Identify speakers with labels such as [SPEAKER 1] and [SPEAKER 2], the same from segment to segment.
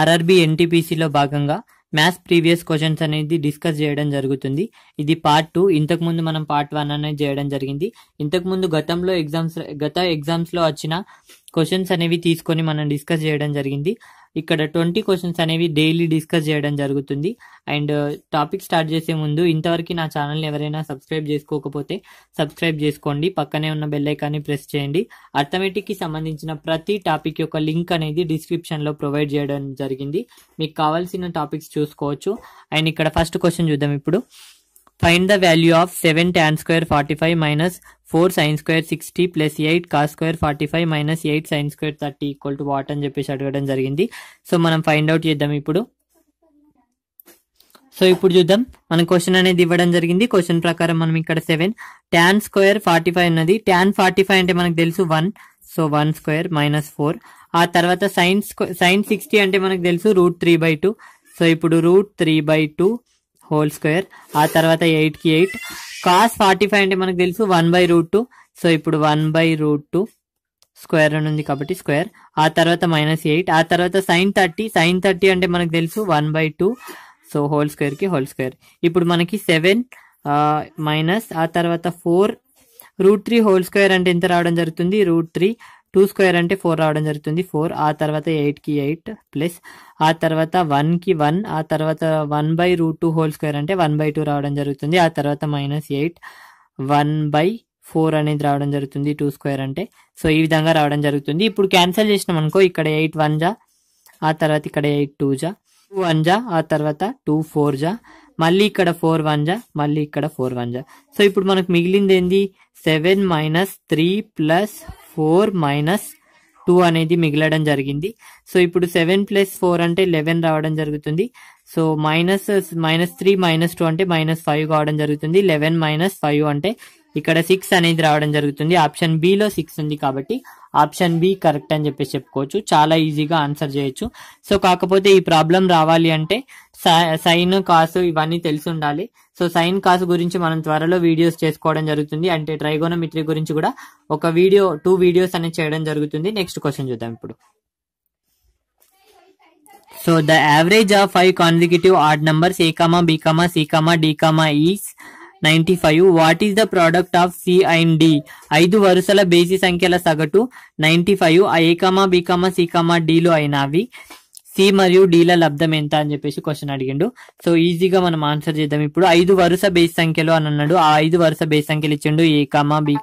[SPEAKER 1] RRB ఎన్టీపీసీలో భాగంగా maths previous questions అనేది డిస్కస్ చేయడం జరుగుతుంది ఇది పార్ట్ టూ ఇంతకుముందు మనం పార్ట్ వన్ అనేది చేయడం జరిగింది ఇంతకుముందు గతంలో ఎగ్జామ్స్ గత ఎగ్జామ్స్లో వచ్చిన క్వశ్చన్స్ అనేవి తీసుకొని మనం డిస్కస్ చేయడం జరిగింది ఇక్కడ ట్వంటీ క్వశ్చన్స్ అనేవి డైలీ డిస్కస్ చేయడం జరుగుతుంది అండ్ uh, టాపిక్ స్టార్ట్ చేసే ముందు ఇంతవరకు నా ఛానల్ ఎవరైనా సబ్స్క్రైబ్ చేసుకోకపోతే సబ్స్క్రైబ్ చేసుకోండి పక్కనే ఉన్న బెల్ ఐకాన్ని ప్రెస్ చేయండి అర్థమెటిక్కి సంబంధించిన ప్రతి టాపిక్ యొక్క లింక్ అనేది డిస్క్రిప్షన్లో ప్రొవైడ్ చేయడం జరిగింది మీకు కావాల్సిన టాపిక్స్ చూసుకోవచ్చు అండ్ ఇక్కడ ఫస్ట్ క్వశ్చన్ చూద్దాం ఇప్పుడు find the value of seven tan square forty five minus four sine square sixty plus eight cos square forty five minus eight sine square thirty equal to what అని చెప్పేసి అడగడం జరిగింది so మనం find out చేద్దాం ఇప్పుడు so ఇప్పుడు చూద్దాం మనం క్వశ్చన్ అనేది ఇవ్వడం జరిగింది క్వశ్చన్ ప్రకారం మనం ఇక్కడ seven tan square forty five ఉన్నది ట్యాన్ ఫార్టీ ఫైవ్ అంటే మనకు తెలుసు one so one square minus four ఆ తర్వాత సైన్స్ సైన్ సిక్స్టీ అంటే మనకు తెలుసు root three by two so ఇప్పుడు root three by two whole square ఆ తర్వాత ఎయిట్ కి ఎయిట్ కాస్ ఫార్టీ ఫైవ్ అంటే మనకు తెలుసు one by root two so ఇప్పుడు one by root two square అని ఉంది కాబట్టి స్క్వేర్ ఆ తర్వాత మైనస్ ఎయిట్ ఆ తర్వాత సైన్ థర్టీ సైన్ థర్టీ అంటే మనకు తెలుసు one by two so whole square కి హోల్ స్క్వేర్ ఇప్పుడు మనకి సెవెన్ మైనస్ ఆ తర్వాత four root three whole square అంటే ఎంత రావడం జరుగుతుంది రూట్ త్రీ టూ స్క్వేర్ అంటే ఫోర్ రావడం జరుగుతుంది ఫోర్ ఆ తర్వాత ఎయిట్కి ఎయిట్ ప్లస్ ఆ తర్వాత వన్కి వన్ ఆ తర్వాత one by root two whole square అంటే వన్ బై టూ రావడం జరుగుతుంది ఆ తర్వాత minus eight one by four అనేది రావడం జరుగుతుంది టూ స్క్వేర్ అంటే సో ఈ విధంగా రావడం జరుగుతుంది ఇప్పుడు క్యాన్సిల్ చేసినాం అనుకో ఇక్కడ ఎయిట్ వన్ జా ఆ తర్వాత ఇక్కడ ఎయిట్ టూ జా టూ వన్ జా ఆ తర్వాత టూ ఫోర్ జా మళ్ళీ ఇక్కడ ఫోర్ వన్ జా మళ్ళీ ఇక్కడ ఫోర్ వన్ జా సో ఇప్పుడు మనకు మిగిలింది ఏంది seven minus three plus four minus two అనేది మిగిలడం జరిగింది సో ఇప్పుడు సెవెన్ ప్లస్ ఫోర్ అంటే లెవెన్ రావడం జరుగుతుంది so minus minus three minus two అంటే మైనస్ ఫైవ్ కావడం జరుగుతుంది లెవెన్ మైనస్ ఫైవ్ అంటే ఇక్కడ సిక్స్ అనేది రావడం జరుగుతుంది ఆప్షన్ లో సిక్స్ ఉంది కాబట్టి ఆప్షన్ బి కరెక్ట్ అని చెప్పేసి చెప్పుకోవచ్చు చాలా ఈజీగా ఆన్సర్ చేయొచ్చు సో కాకపోతే ఈ ప్రాబ్లం రావాలి అంటే సైన్ కాసు ఇవన్నీ తెలిసి ఉండాలి సో సైన్ కాసు గురించి మనం త్వరలో వీడియోస్ చేసుకోవడం జరుగుతుంది అంటే ట్రైగోనమిట్రీ గురించి కూడా ఒక వీడియో టూ వీడియోస్ అనేది చేయడం జరుగుతుంది నెక్స్ట్ క్వశ్చన్ చూద్దాం ఇప్పుడు so the average of five consecutive odd numbers A B comma C comma D comma C D is ninety five what is the product of C and D ఐదు వరుసల బేసి సంఖ్యల సగటు ninety five A comma B comma C అయినవి C మరియు డీల లబ్ధం ఎంత అని చెప్పేసి క్వశ్చన్ అడిగిండు సో ఈజీగా మనం ఆన్సర్ చేద్దాం ఇప్పుడు ఐదు వరుస బేస్ సంఖ్యలు అని అన్నాడు ఆ ఐదు వరుస బేస్ సంఖ్యలు ఇచ్చిండు A comma B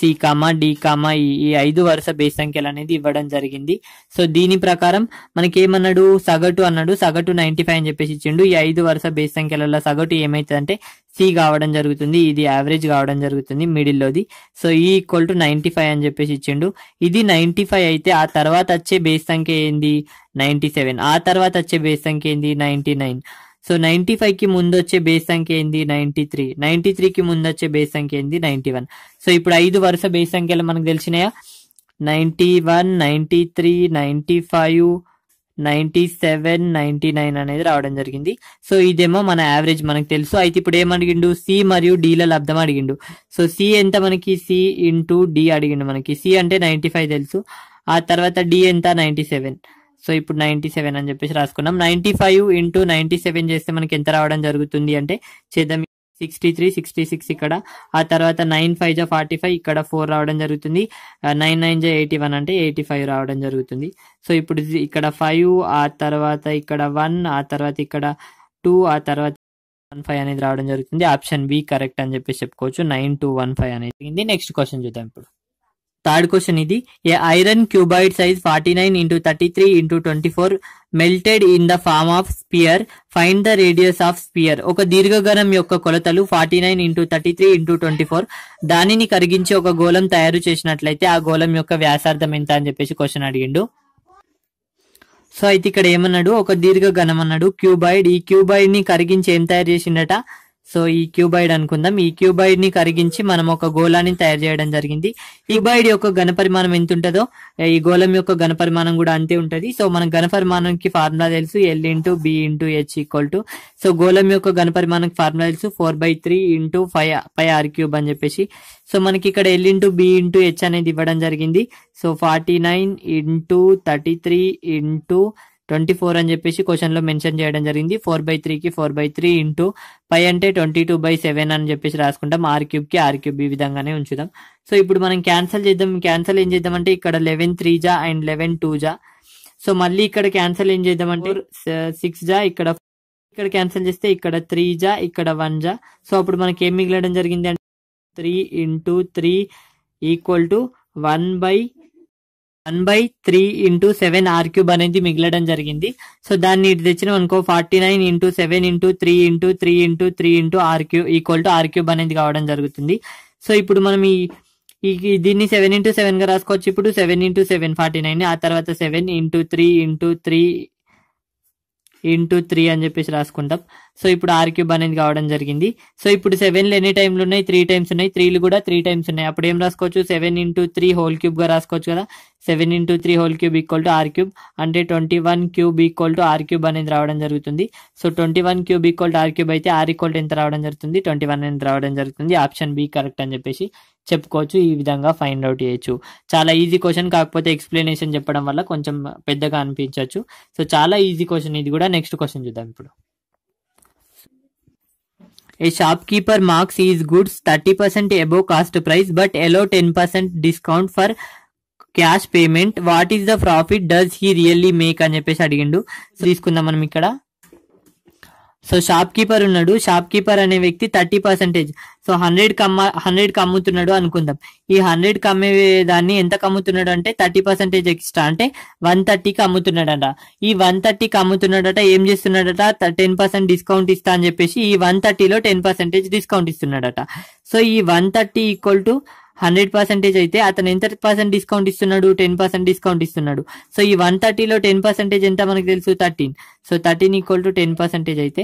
[SPEAKER 1] C comma D comma E ఐదు వరుస బేస్ సంఖ్యలు అనేది ఇవ్వడం జరిగింది సో దీని ప్రకారం మనకి ఏమన్నాడు సగటు అన్నాడు సగటు నైన్టీ ఫైవ్ అని చెప్పేసి ఇచ్చిండు ఈ ఐదు వరుస బేస్ సంఖ్యలలో సగటు అంటే సి కావడం జరుగుతుంది ఇది యావరేజ్ కావడం జరుగుతుంది మిడిల్లోది so E equal to ninety five అని చెప్పేసి ఇచ్చిండు ఇది నైన్టీ ఫైవ్ అయితే ఆ తర్వాత వచ్చే బేస్ సంఖ్య ఏంది నైంటీ సెవెన్ ఆ తర్వాత వచ్చే బేస్ సంఖ్య ఏంది ninety nine so ninety five కి ముందు వచ్చే బేస్ సంఖ్య ఏంది నైన్టీ త్రీ నైన్టీ త్రీకి ముందు వచ్చే బేస్ సంఖ్య ఏంది నైన్టీ వన్ సో ఇప్పుడు ఐదు వరుస బేస్ సంఖ్యలు మనకు తెలిసినాయా ninety one ninety three ninety five ninety seven ninety nine అనేది రావడం జరిగింది సో ఇదేమో మన యావరేజ్ మనకు తెలుసు అయితే ఇప్పుడు ఏమడిగిండు సి మరియు డీల లబ్ధం అడిగిండు సో సి ఎంత మనకి సి ఇంటూ డి అడిగిండు మనకి సి అంటే నైంటీ ఫైవ్ తెలుసు ఆ తర్వాత డి ఎంత నైంటీ సెవెన్ సో ఇప్పుడు నైంటీ సెవెన్ అని చెప్పేసి రాసుకున్నాం ninety five into ninety seven చేస్తే మనకి ఎంత రావడం జరుగుతుంది అంటే చేద్దాం సిక్స్టీ త్రీ సిక్స్టీ సిక్స్ ఇక్కడ ఆ తర్వాత నైన్ ఫైవ్ జా ఫార్టీ ఫైవ్ ఇక్కడ ఫోర్ రావడం జరుగుతుంది నైన్ నైన్ జా ఎయిటీ వన్ అంటే ఎయిటీ ఫైవ్ రావడం జరుగుతుంది సో ఇప్పుడు ఇక్కడ ఫైవ్ ఆ తర్వాత ఇక్కడ వన్ ఆ తర్వాత ఇక్కడ టూ ఆ తర్వాత వన్ ఫైవ్ అనేది రావడం జరుగుతుంది ఆప్షన్ బి కరెక్ట్ అని చెప్పేసి చెప్పుకోవచ్చు నైన్ టూ వన్ ఫైవ్ అనేది నెక్స్ట్ క్వశ్చన్ చూద్దాం ఇప్పుడు థర్డ్ క్వశ్చన్ ఇది a iron cuboid size forty nine into thirty three into twenty four melted in the form of sphere find the radius of sphere ఒక దీర్ఘగరం యొక్క కొలతలు forty nine into thirty three into twenty four దానిని కరిగించి ఒక గోళం తయారు చేసినట్లయితే ఆ గోళం యొక్క వ్యాసార్థం ఎంత అని చెప్పేసి క్వశ్చన్ అడిగిండు సో అయితే ఇక్కడ ఏమన్నాడు ఒక దీర్ఘ ఘనం అన్నాడు క్యూబాయిడ్ ఈ క్యూబాయిడ్ ని కరిగించి ఏం తయారు చేసిండట సో ఈ క్యూబాయిడ్ అనుకుందాం ఈ క్యూబాయిడ్ ని కరిగించి మనం ఒక గోళాన్ని తయారు చేయడం జరిగింది ఈ బైడ్ యొక్క ఘనపరిమాణం ఎంత ఉంటుందో ఈ గోళం యొక్క ఘనపరిమాణం కూడా అంతే ఉంటుంది సో మనం ఘనపరిమాణంకి ఫార్ములా తెలుసు L into B into H equal to so గోళం యొక్క ఘనపరిమాణం ఫార్ములా తెలుసు four by three into five five R cube అని చెప్పేసి సో మనకి ఇక్కడ L into B into H అనేది ఇవ్వడం జరిగింది so forty nine into thirty three into twenty four అని చెప్పేసి క్వశ్చన్లో మెన్షన్ చేయడం జరిగింది ఫోర్ బై త్రీకి four by three into pi అంటే ట్వంటీ టూ బై సెవెన్ అని చెప్పేసి రాసుకుంటాం ఆర్ కి ఆర్ క్యూబ్ ఈ విధంగానే ఉంచుదాం సో ఇప్పుడు మనం క్యాన్సల్ చేద్దాం క్యాన్సల్ ఏం చేద్దాం అంటే ఇక్కడ లెవెన్ త్రీ జా అండ్ లెవెన్ టూ జా సో మళ్ళీ ఇక్కడ క్యాన్సిల్ ఏం చేద్దాం అంటే సిక్స్ జా ఇక్కడ ఇక్కడ క్యాన్సిల్ చేస్తే ఇక్కడ త్రీ జా ఇక్కడ వన్ జా సో అప్పుడు మనకి ఏం మిగిలడం జరిగింది అంటే three into three equal to one by one by three into seven R cube అనేది మిగలడం జరిగింది సో దాన్ని ఇటు తెచ్చిన అనుకో forty nine into seven into three into three into three into R cube equal to R cube అనేది కావడం జరుగుతుంది సో ఇప్పుడు మనం ఈ ఈ దీన్ని సెవెన్ ఇంటూ సెవెన్గా రాసుకోవచ్చు ఇప్పుడు seven into seven forty nine ఆ తర్వాత seven into three into three into three అని చెప్పేసి రాసుకుంటాం సో ఇప్పుడు ఆర్ క్యూబ్ అనేది కావడం జరిగింది సో ఇప్పుడు సెవెన్లు ఎన్ని టైమ్లు ఉన్నాయి త్రీ టైమ్స్ ఉన్నాయి త్రీలు కూడా త్రీ టైమ్స్ ఉన్నాయి అప్పుడు ఏం రాసుకోవచ్చు సెవెన్ ఇంటూ త్రీ హోల్ క్యూబ్గా రాసుకోవచ్చు కదా seven into three whole cube equal to R cube అంటే twenty one cube equal to R cube అనేది రావడం జరుగుతుంది so twenty one cube equal to R cube అయితే ఆర్ ఈక్వల్ టు ఎంత రావడం జరుగుతుంది ట్వంటీ వన్ ఎంత రావడం జరుగుతుంది ఆప్షన్ బి కరెక్ట్ అని చెప్పేసి చెప్పుకోవచ్చు ఈ విధంగా ఫైండ్ అవుట్ చేయొచ్చు చాలా ఈజీ క్వశ్చన్ కాకపోతే ఎక్స్ప్లెనేషన్ చెప్పడం వల్ల కొంచెం పెద్దగా అనిపించవచ్చు సో చాలా ఈజీ క్వశ్చన్ ఇది కూడా నెక్స్ట్ క్వశ్చన్ చూద్దాం ఇప్పుడు A shopkeeper marks his goods 30% above cost price but allow 10% discount for cash payment what is the profit does he really make అని చెప్పేసి అడిగిండు తీసుకుందాం మనం ఇక్కడ సో షాప్ కీపర్ ఉన్నాడు షాప్ కీపర్ అనే వ్యక్తి థర్టీ పర్సెంటేజ్ సో హండ్రెడ్ కమ్మ హండ్రెడ్ కమ్ముతున్నాడు అనుకుందాం ఈ హండ్రెడ్ కమ్మే దాన్ని ఎంత కమ్ముతున్నాడు అంటే థర్టీ పర్సెంటేజ్ ఎక్స్ట్రా అంటే వన్ థర్టీకి అమ్ముతున్నాడట ఈ వన్ థర్టీకి అమ్ముతున్నాడట ఏం చేస్తున్నాడట టెన్ పర్సెంట్ డిస్కౌంట్ ఇస్తా అని చెప్పేసి ఈ వన్ థర్టీలో టెన్ పర్సెంటేజ్ డిస్కౌంట్ ఇస్తున్నాడట సో ఈ one thirty equal to hundred percentage అయితే అతను ఎంత పర్సెంట్ డిస్కౌంట్ ఇస్తున్నాడు టెన్ పర్సెంట్ డిస్కౌంట్ ఇస్తున్నాడు సో ఈ వన్ థర్టీలో టెన్ పర్సెంటేజ్ ఎంత మనకు తెలుసు thirteen so thirteen equal to ten percentage అయితే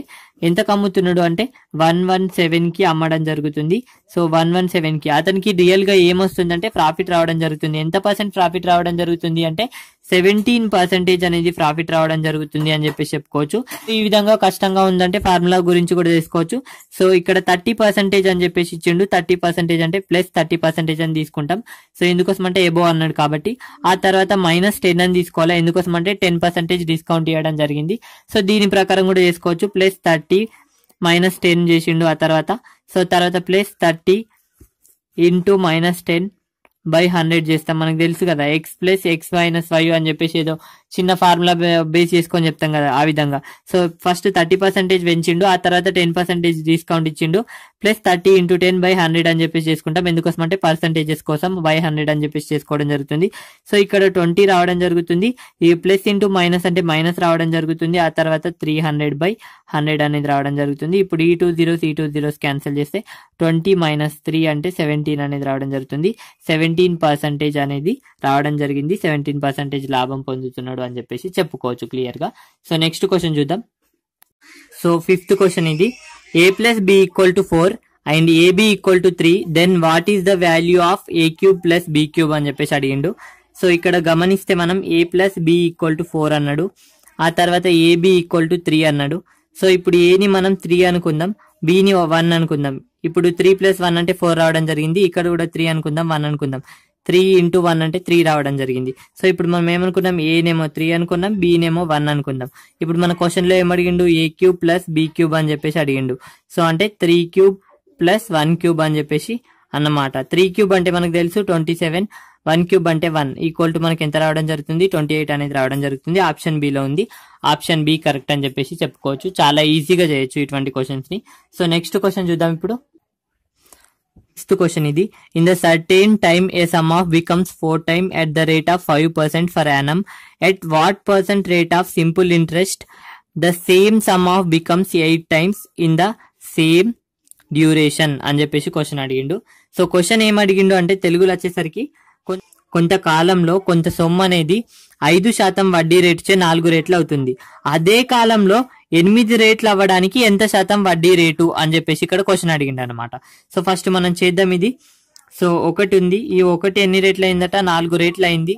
[SPEAKER 1] ఎంతకు అమ్ముతున్నాడు అంటే వన్ వన్ సెవెన్కి అమ్మడం జరుగుతుంది సో వన్ వన్ సెవెన్కి అతనికి రియల్గా ఏమొస్తుందంటే ప్రాఫిట్ రావడం జరుగుతుంది ఎంత పర్సెంట్ ప్రాఫిట్ రావడం జరుగుతుంది అంటే సెవెంటీన్ పర్సెంటేజ్ అనేది ప్రాఫిట్ రావడం జరుగుతుంది అని చెప్పేసి చెప్పుకోవచ్చు ఈ విధంగా కష్టంగా ఉందంటే ఫార్ములా గురించి కూడా తీసుకోవచ్చు సో ఇక్కడ థర్టీ పర్సెంటేజ్ అని చెప్పేసి ఇచ్చిండు థర్టీ పర్సెంటేజ్ అంటే ప్లస్ థర్టీ పర్సెంటేజ్ అని తీసుకుంటాం సో ఎందుకోసం అంటే ఎబో అన్నాడు కాబట్టి ఆ తర్వాత మైనస్ టెన్ అని తీసుకోవాలి ఎందుకోసం అంటే టెన్ పర్సెంటేజ్ డిస్కౌంట్ ఇవ్వడం జరిగింది సో దీని ప్రకారం కూడా చేసుకోవచ్చు ప్లస్ థర్టీ మైనస్ టెన్ చేసిండు ఆ తర్వాత సో తర్వాత plus thirty into minus ten by hundred చేస్తాం మనకు తెలుసు కదా X plus X minus Y అని చెప్పేసి ఏదో చిన్న ఫార్ములా బేస్ చేసుకొని చెప్తాం కదా ఆ విధంగా సో ఫస్ట్ థర్టీ పర్సెంటేజ్ పెంచిండు ఆ తర్వాత టెన్ పర్సెంటేజ్ డిస్కౌంట్ ఇచ్చిండు plus thirty into ten by hundred అని చెప్పేసి చేసుకుంటాం ఎందుకోసం అంటే పర్సెంటేజెస్ కోసం బై హండ్రెడ్ అని చెప్పేసి చేసుకోవడం జరుగుతుంది సో ఇక్కడ ట్వంటీ రావడం జరుగుతుంది ఈ ప్లస్ ఇంటూ మైనస్ అంటే మైనస్ రావడం జరుగుతుంది ఆ తర్వాత త్రీ హండ్రెడ్ బై హండ్రెడ్ అనేది రావడం జరుగుతుంది ఇప్పుడు ఈ టూ జీరోస్ ఈ టూ జీరోస్ క్యాన్సిల్ చేస్తే ట్వంటీ మైనస్ త్రీ అంటే సెవెంటీన్ అనేది రావడం జరుగుతుంది సెవెంటీన్ పర్సెంటేజ్ అనేది రావడం జరిగింది సెవెంటీన్ పర్సెంటేజ్ లాభం పొందుతున్నాడు ఉన్నాడు అని చెప్పేసి చెప్పుకోవచ్చు క్లియర్ గా సో నెక్స్ట్ క్వశ్చన్ చూద్దాం సో ఫిఫ్త్ క్వశ్చన్ ఇది A plus B equal to four and AB equal to three then what is the value of A cube plus B cube అని చెప్పేసి అడిగిండు సో ఇక్కడ గమనిస్తే మనం A plus B equal to four అన్నాడు ఆ తర్వాత ఏబి ఈక్వల్ టు త్రీ అన్నాడు సో ఇప్పుడు ఏని మనం త్రీ అనుకుందాం బిని వన్ అనుకుందాం ఇప్పుడు త్రీ ప్లస్ వన్ అంటే ఫోర్ రావడం జరిగింది ఇక్కడ కూడా త్రీ అనుకుందాం వన్ అనుకుందాం త్రీ ఇంటూ వన్ అంటే త్రీ రావడం జరిగింది సో ఇప్పుడు మనం ఏమనుకున్నాం ఏ నేమో త్రీ అనుకున్నాం నేమో వన్ అనుకున్నాం ఇప్పుడు మన క్వశ్చన్లో ఏం అడిగిండు A cube plus B cube అని చెప్పేసి అడిగిండు సో అంటే three cube plus one cube అని చెప్పేసి అన్నమాట త్రీ క్యూబ్ అంటే మనకు తెలుసు ట్వంటీ సెవెన్ వన్ క్యూబ్ అంటే వన్ ఈక్వల్ టు మనకి ఎంత రావడం జరుగుతుంది ట్వంటీ ఎయిట్ అనేది రావడం జరుగుతుంది ఆప్షన్ బిలో ఉంది ఆప్షన్ బి కరెక్ట్ అని చెప్పేసి చెప్పుకోవచ్చు చాలా ఈజీగా చేయొచ్చు ఇటువంటి క్వశ్చన్స్ ని సో నెక్స్ట్ క్వశ్చన్ చూద్దాం ఇప్పుడు సిక్స్త్ క్వశ్చన్ ఇది in the certain time a sum of becomes four time at the rate of five percent per annum at what percent rate of simple interest the same sum of becomes eight times in the same duration అని చెప్పేసి question అడిగిండు so question ఏం అడిగిండు అంటే తెలుగులో వచ్చేసరికి కొంతకాలంలో కొంత సొమ్ము అనేది ఐదు శాతం వడ్డీ రేటుచే నాలుగు రేట్లు అవుతుంది అదే కాలంలో ఎనిమిది రేట్లు అవ్వడానికి ఎంత శాతం వడ్డీ రేటు అని చెప్పేసి ఇక్కడ క్వశ్చన్ అడిగింది అనమాట సో ఫస్ట్ మనం చేద్దాం ఇది సో ఒకటి ఉంది ఈ ఒకటి ఎన్ని రేట్లు అయిందట నాలుగు రేట్లు అయింది